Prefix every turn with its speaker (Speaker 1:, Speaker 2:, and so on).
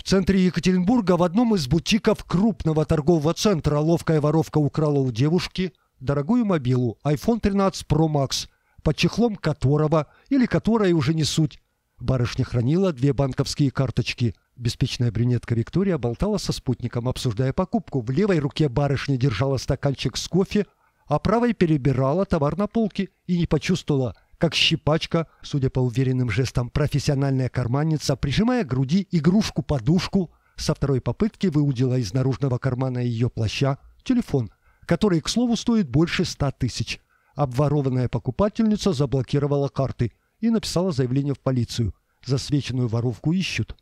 Speaker 1: В центре Екатеринбурга в одном из бутиков крупного торгового центра ловкая воровка украла у девушки дорогую мобилу iPhone 13 Pro Max, под чехлом которого, или которой уже не суть. Барышня хранила две банковские карточки. Беспечная брюнетка Виктория болтала со спутником, обсуждая покупку. В левой руке барышня держала стаканчик с кофе, а правой перебирала товар на полке и не почувствовала – как щипачка, судя по уверенным жестам, профессиональная карманница, прижимая к груди игрушку-подушку, со второй попытки выудила из наружного кармана ее плаща телефон, который, к слову, стоит больше ста тысяч. Обворованная покупательница заблокировала карты и написала заявление в полицию. Засвеченную воровку ищут.